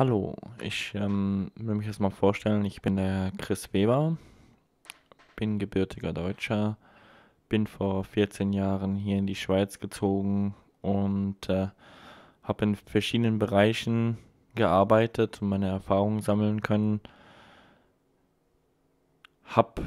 Hallo, ich ähm, will mich erstmal vorstellen. Ich bin der Chris Weber, bin gebürtiger Deutscher, bin vor 14 Jahren hier in die Schweiz gezogen und äh, habe in verschiedenen Bereichen gearbeitet und meine Erfahrungen sammeln können. Hab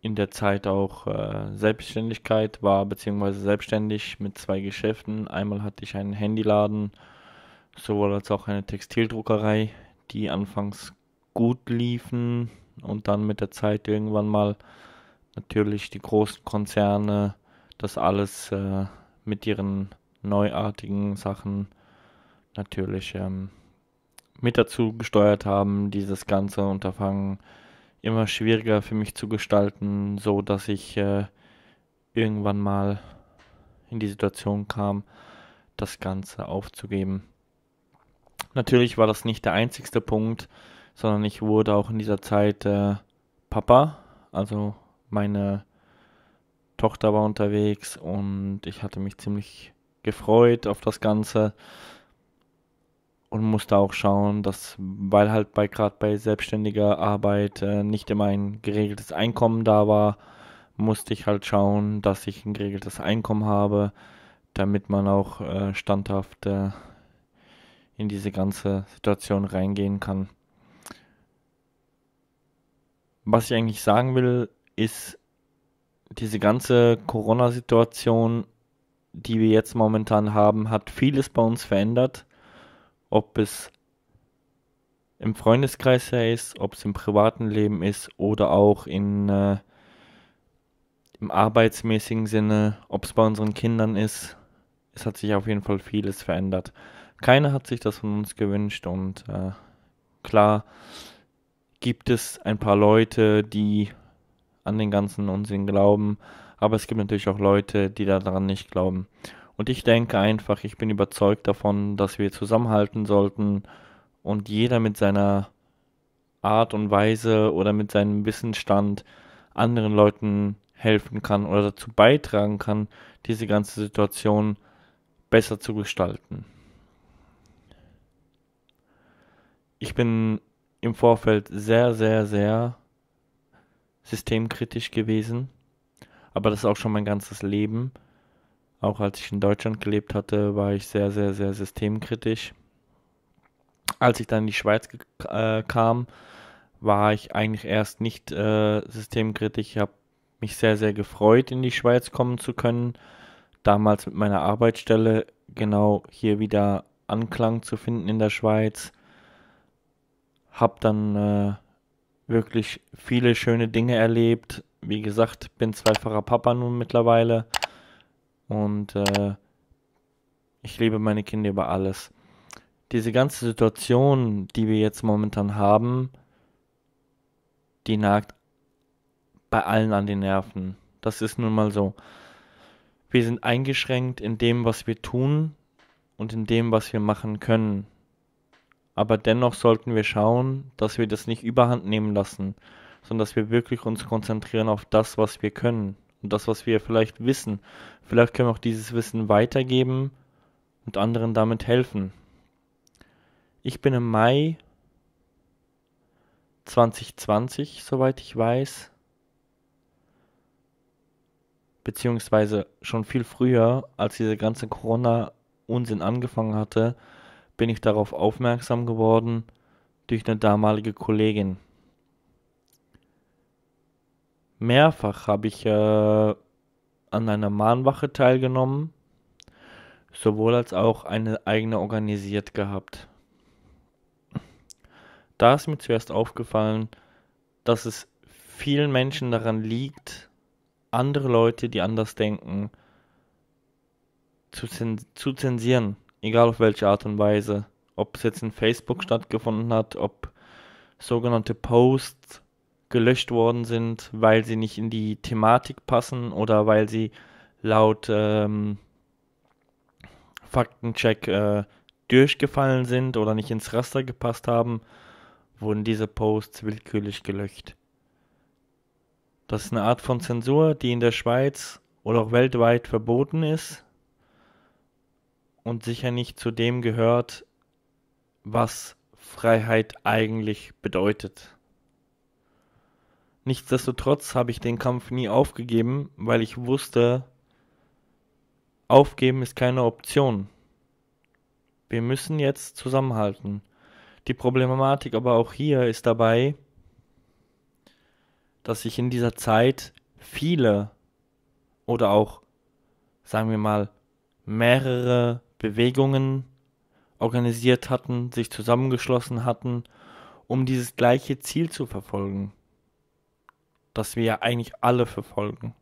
in der Zeit auch äh, Selbstständigkeit war beziehungsweise selbstständig mit zwei Geschäften. Einmal hatte ich einen Handyladen sowohl als auch eine Textildruckerei, die anfangs gut liefen und dann mit der Zeit irgendwann mal natürlich die großen Konzerne das alles äh, mit ihren neuartigen Sachen natürlich ähm, mit dazu gesteuert haben, dieses ganze Unterfangen immer schwieriger für mich zu gestalten, so dass ich äh, irgendwann mal in die Situation kam, das Ganze aufzugeben. Natürlich war das nicht der einzigste Punkt, sondern ich wurde auch in dieser Zeit äh, Papa. Also meine Tochter war unterwegs und ich hatte mich ziemlich gefreut auf das Ganze und musste auch schauen, dass weil halt bei gerade bei selbstständiger Arbeit äh, nicht immer ein geregeltes Einkommen da war, musste ich halt schauen, dass ich ein geregeltes Einkommen habe, damit man auch äh, standhaft äh, in diese ganze Situation reingehen kann. Was ich eigentlich sagen will, ist diese ganze Corona-Situation, die wir jetzt momentan haben, hat vieles bei uns verändert. Ob es im Freundeskreis her ist, ob es im privaten Leben ist oder auch in, äh, im arbeitsmäßigen Sinne, ob es bei unseren Kindern ist. Es hat sich auf jeden Fall vieles verändert. Keiner hat sich das von uns gewünscht und äh, klar gibt es ein paar Leute, die an den ganzen Unsinn glauben, aber es gibt natürlich auch Leute, die daran nicht glauben. Und ich denke einfach, ich bin überzeugt davon, dass wir zusammenhalten sollten und jeder mit seiner Art und Weise oder mit seinem Wissensstand anderen Leuten helfen kann oder dazu beitragen kann, diese ganze Situation besser zu gestalten. ich bin im Vorfeld sehr, sehr, sehr systemkritisch gewesen. Aber das ist auch schon mein ganzes Leben. Auch als ich in Deutschland gelebt hatte, war ich sehr, sehr, sehr systemkritisch. Als ich dann in die Schweiz äh, kam, war ich eigentlich erst nicht äh, systemkritisch. Ich habe mich sehr, sehr gefreut, in die Schweiz kommen zu können. Damals mit meiner Arbeitsstelle genau hier wieder Anklang zu finden in der Schweiz habe dann äh, wirklich viele schöne Dinge erlebt. Wie gesagt, bin zweifacher Papa nun mittlerweile und äh, ich liebe meine Kinder über alles. Diese ganze Situation, die wir jetzt momentan haben, die nagt bei allen an den Nerven. Das ist nun mal so. Wir sind eingeschränkt in dem, was wir tun und in dem, was wir machen können aber dennoch sollten wir schauen, dass wir das nicht überhand nehmen lassen, sondern dass wir wirklich uns konzentrieren auf das, was wir können und das, was wir vielleicht wissen. Vielleicht können wir auch dieses Wissen weitergeben und anderen damit helfen. Ich bin im Mai 2020, soweit ich weiß, beziehungsweise schon viel früher, als dieser ganze Corona-Unsinn angefangen hatte, bin ich darauf aufmerksam geworden durch eine damalige Kollegin. Mehrfach habe ich äh, an einer Mahnwache teilgenommen, sowohl als auch eine eigene organisiert gehabt. Da ist mir zuerst aufgefallen, dass es vielen Menschen daran liegt, andere Leute, die anders denken, zu, zu zensieren egal auf welche Art und Weise, ob es jetzt in Facebook stattgefunden hat, ob sogenannte Posts gelöscht worden sind, weil sie nicht in die Thematik passen oder weil sie laut ähm, Faktencheck äh, durchgefallen sind oder nicht ins Raster gepasst haben, wurden diese Posts willkürlich gelöscht. Das ist eine Art von Zensur, die in der Schweiz oder auch weltweit verboten ist, und sicher nicht zu dem gehört, was Freiheit eigentlich bedeutet. Nichtsdestotrotz habe ich den Kampf nie aufgegeben, weil ich wusste, aufgeben ist keine Option. Wir müssen jetzt zusammenhalten. Die Problematik aber auch hier ist dabei, dass sich in dieser Zeit viele oder auch, sagen wir mal, mehrere Bewegungen organisiert hatten, sich zusammengeschlossen hatten, um dieses gleiche Ziel zu verfolgen, das wir ja eigentlich alle verfolgen.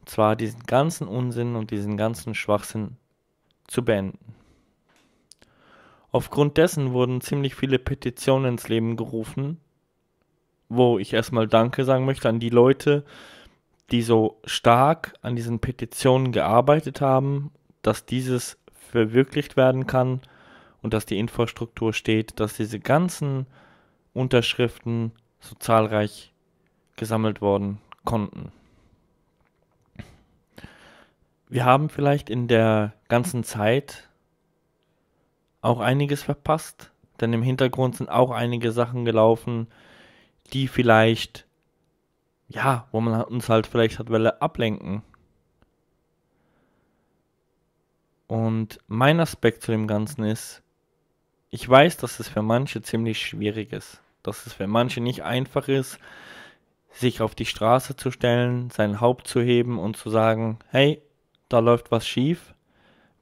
Und zwar diesen ganzen Unsinn und diesen ganzen Schwachsinn zu beenden. Aufgrund dessen wurden ziemlich viele Petitionen ins Leben gerufen, wo ich erstmal Danke sagen möchte an die Leute, die so stark an diesen Petitionen gearbeitet haben dass dieses verwirklicht werden kann und dass die Infrastruktur steht, dass diese ganzen Unterschriften so zahlreich gesammelt worden konnten. Wir haben vielleicht in der ganzen Zeit auch einiges verpasst, denn im Hintergrund sind auch einige Sachen gelaufen, die vielleicht, ja, wo man uns halt vielleicht hat Welle ablenken Und mein Aspekt zu dem Ganzen ist, ich weiß, dass es für manche ziemlich schwierig ist, dass es für manche nicht einfach ist, sich auf die Straße zu stellen, sein Haupt zu heben und zu sagen, hey, da läuft was schief,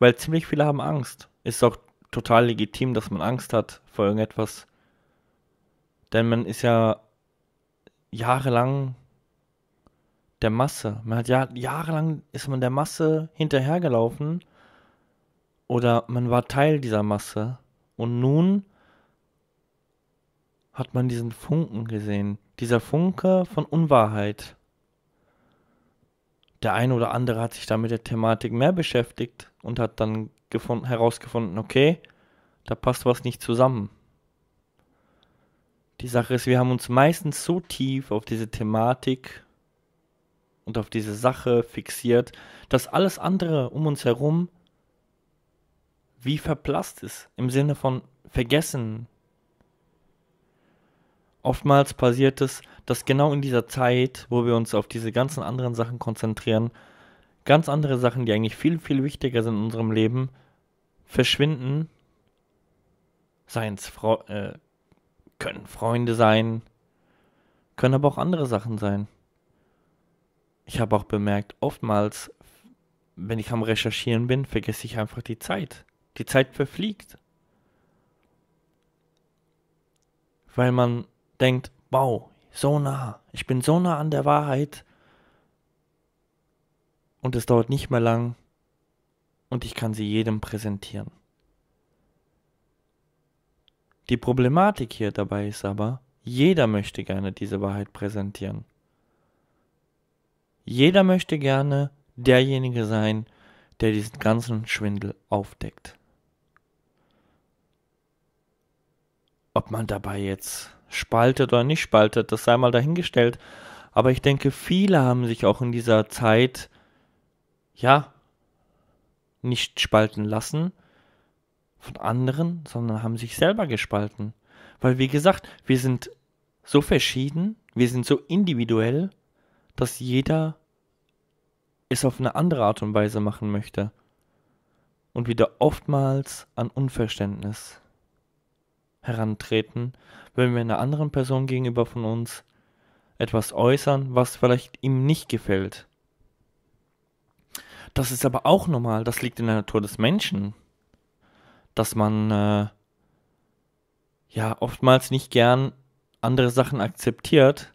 weil ziemlich viele haben Angst. Ist auch total legitim, dass man Angst hat vor irgendetwas. Denn man ist ja jahrelang der Masse. Man hat ja jahrelang ist man der Masse hinterhergelaufen oder man war Teil dieser Masse und nun hat man diesen Funken gesehen, dieser Funke von Unwahrheit. Der eine oder andere hat sich da mit der Thematik mehr beschäftigt und hat dann herausgefunden, okay, da passt was nicht zusammen. Die Sache ist, wir haben uns meistens so tief auf diese Thematik und auf diese Sache fixiert, dass alles andere um uns herum wie verblasst ist, im Sinne von vergessen. Oftmals passiert es, dass genau in dieser Zeit, wo wir uns auf diese ganzen anderen Sachen konzentrieren, ganz andere Sachen, die eigentlich viel, viel wichtiger sind in unserem Leben, verschwinden. Seien es Fre äh, können Freunde sein, können aber auch andere Sachen sein. Ich habe auch bemerkt, oftmals, wenn ich am Recherchieren bin, vergesse ich einfach die Zeit. Die Zeit verfliegt. Weil man denkt, wow, so nah, ich bin so nah an der Wahrheit. Und es dauert nicht mehr lang und ich kann sie jedem präsentieren. Die Problematik hier dabei ist aber, jeder möchte gerne diese Wahrheit präsentieren. Jeder möchte gerne derjenige sein, der diesen ganzen Schwindel aufdeckt. Ob man dabei jetzt spaltet oder nicht spaltet, das sei mal dahingestellt. Aber ich denke, viele haben sich auch in dieser Zeit, ja, nicht spalten lassen von anderen, sondern haben sich selber gespalten. Weil, wie gesagt, wir sind so verschieden, wir sind so individuell, dass jeder es auf eine andere Art und Weise machen möchte. Und wieder oftmals an Unverständnis herantreten, wenn wir einer anderen Person gegenüber von uns etwas äußern, was vielleicht ihm nicht gefällt. Das ist aber auch normal, das liegt in der Natur des Menschen, dass man äh, ja oftmals nicht gern andere Sachen akzeptiert,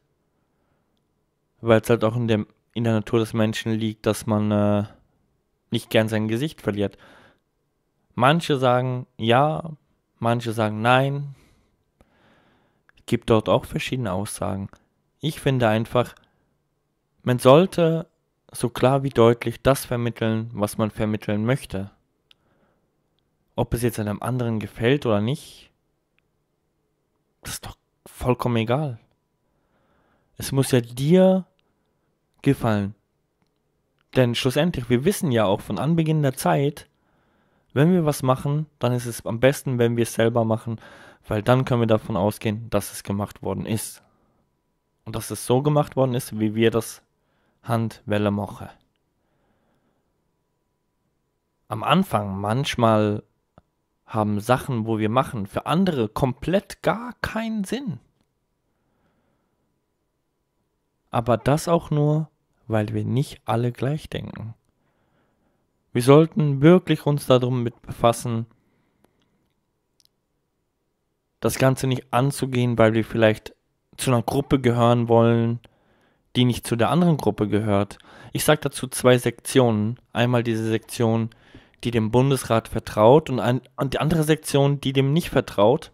weil es halt auch in, dem, in der Natur des Menschen liegt, dass man äh, nicht gern sein Gesicht verliert. Manche sagen, ja, Manche sagen nein. Es Gibt dort auch verschiedene Aussagen. Ich finde einfach, man sollte so klar wie deutlich das vermitteln, was man vermitteln möchte. Ob es jetzt einem anderen gefällt oder nicht, das ist doch vollkommen egal. Es muss ja dir gefallen. Denn schlussendlich, wir wissen ja auch von Anbeginn der Zeit, wenn wir was machen, dann ist es am besten, wenn wir es selber machen, weil dann können wir davon ausgehen, dass es gemacht worden ist. Und dass es so gemacht worden ist, wie wir das Handwelle machen. Am Anfang manchmal haben Sachen, wo wir machen, für andere komplett gar keinen Sinn. Aber das auch nur, weil wir nicht alle gleich denken. Wir sollten wirklich uns darum mit befassen, das Ganze nicht anzugehen, weil wir vielleicht zu einer Gruppe gehören wollen, die nicht zu der anderen Gruppe gehört. Ich sage dazu zwei Sektionen. Einmal diese Sektion, die dem Bundesrat vertraut und, ein, und die andere Sektion, die dem nicht vertraut.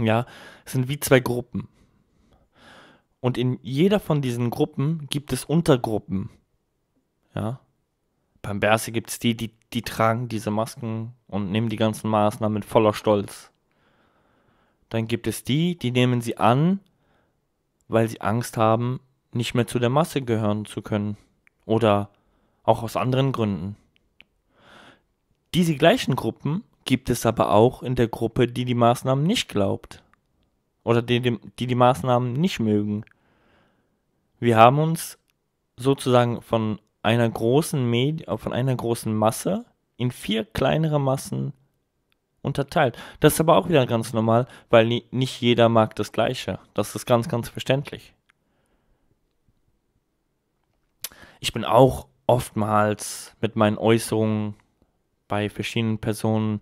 Ja, sind wie zwei Gruppen. Und in jeder von diesen Gruppen gibt es Untergruppen. Ja beim Berse gibt es die, die, die tragen diese Masken und nehmen die ganzen Maßnahmen mit voller Stolz. Dann gibt es die, die nehmen sie an, weil sie Angst haben, nicht mehr zu der Masse gehören zu können. Oder auch aus anderen Gründen. Diese gleichen Gruppen gibt es aber auch in der Gruppe, die die Maßnahmen nicht glaubt. Oder die die, die Maßnahmen nicht mögen. Wir haben uns sozusagen von einer großen Medi äh, von einer großen Masse in vier kleinere Massen unterteilt. Das ist aber auch wieder ganz normal, weil ni nicht jeder mag das Gleiche. Das ist ganz, ganz verständlich. Ich bin auch oftmals mit meinen Äußerungen bei verschiedenen Personen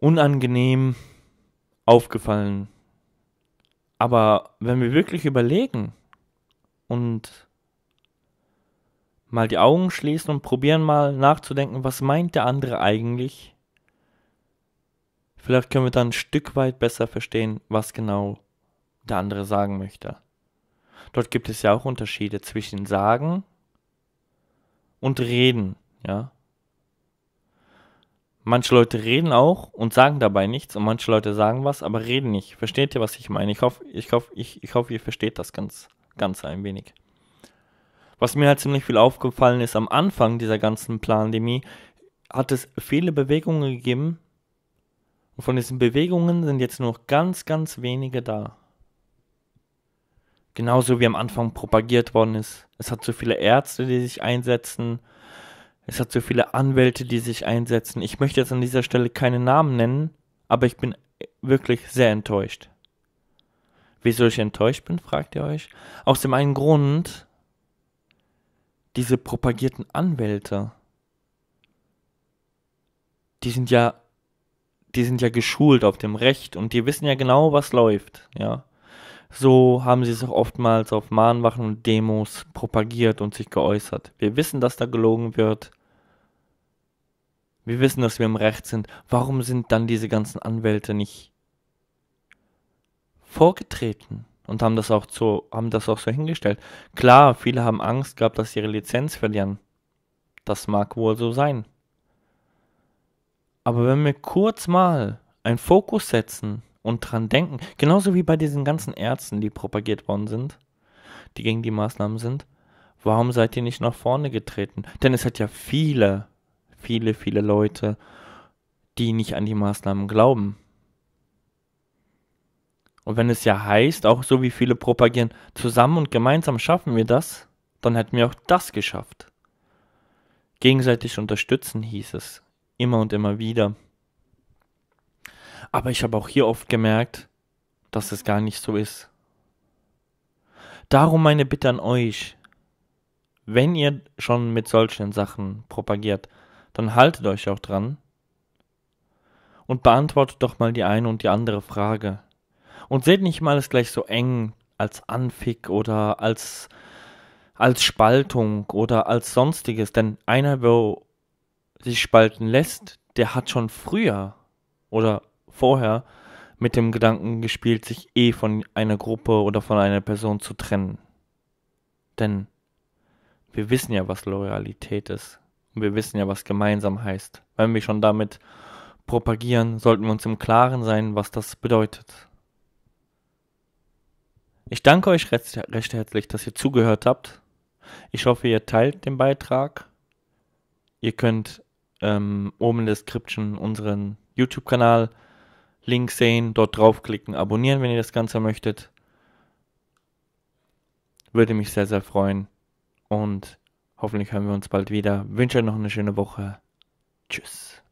unangenehm aufgefallen. Aber wenn wir wirklich überlegen und mal die Augen schließen und probieren mal nachzudenken, was meint der andere eigentlich? Vielleicht können wir dann ein Stück weit besser verstehen, was genau der andere sagen möchte. Dort gibt es ja auch Unterschiede zwischen sagen und reden, ja? Manche Leute reden auch und sagen dabei nichts und manche Leute sagen was, aber reden nicht. Versteht ihr, was ich meine? Ich hoffe, ich hoffe, ich, ich hoffe ihr versteht das ganz, ganz ein wenig. Was mir halt ziemlich viel aufgefallen ist am Anfang dieser ganzen Pandemie, hat es viele Bewegungen gegeben. Und von diesen Bewegungen sind jetzt nur noch ganz, ganz wenige da. Genauso wie am Anfang propagiert worden ist. Es hat so viele Ärzte, die sich einsetzen. Es hat so viele Anwälte, die sich einsetzen. Ich möchte jetzt an dieser Stelle keine Namen nennen, aber ich bin wirklich sehr enttäuscht. Wieso ich enttäuscht bin, fragt ihr euch? Aus dem einen Grund, diese propagierten Anwälte, die sind ja, die sind ja geschult auf dem Recht und die wissen ja genau, was läuft, ja. So haben sie es auch oftmals auf Mahnwachen und Demos propagiert und sich geäußert. Wir wissen, dass da gelogen wird. Wir wissen, dass wir im Recht sind. Warum sind dann diese ganzen Anwälte nicht vorgetreten? und haben das auch so, haben das auch so hingestellt. Klar, viele haben Angst gehabt, dass sie ihre Lizenz verlieren. Das mag wohl so sein. Aber wenn wir kurz mal einen Fokus setzen und dran denken, genauso wie bei diesen ganzen Ärzten, die propagiert worden sind, die gegen die Maßnahmen sind, warum seid ihr nicht nach vorne getreten? Denn es hat ja viele, viele, viele Leute, die nicht an die Maßnahmen glauben. Und wenn es ja heißt, auch so wie viele propagieren, zusammen und gemeinsam schaffen wir das, dann hätten wir auch das geschafft. Gegenseitig unterstützen hieß es, immer und immer wieder. Aber ich habe auch hier oft gemerkt, dass es gar nicht so ist. Darum meine Bitte an euch, wenn ihr schon mit solchen Sachen propagiert, dann haltet euch auch dran und beantwortet doch mal die eine und die andere Frage. Und seht nicht mal es gleich so eng als Anfick oder als, als Spaltung oder als Sonstiges. Denn einer, der sich spalten lässt, der hat schon früher oder vorher mit dem Gedanken gespielt, sich eh von einer Gruppe oder von einer Person zu trennen. Denn wir wissen ja, was Loyalität ist. Und wir wissen ja, was gemeinsam heißt. Wenn wir schon damit propagieren, sollten wir uns im Klaren sein, was das bedeutet. Ich danke euch recht, recht herzlich, dass ihr zugehört habt. Ich hoffe, ihr teilt den Beitrag. Ihr könnt ähm, oben in der Description unseren YouTube-Kanal Link sehen, dort draufklicken, abonnieren, wenn ihr das Ganze möchtet. Würde mich sehr, sehr freuen. Und hoffentlich hören wir uns bald wieder. Wünsche euch noch eine schöne Woche. Tschüss.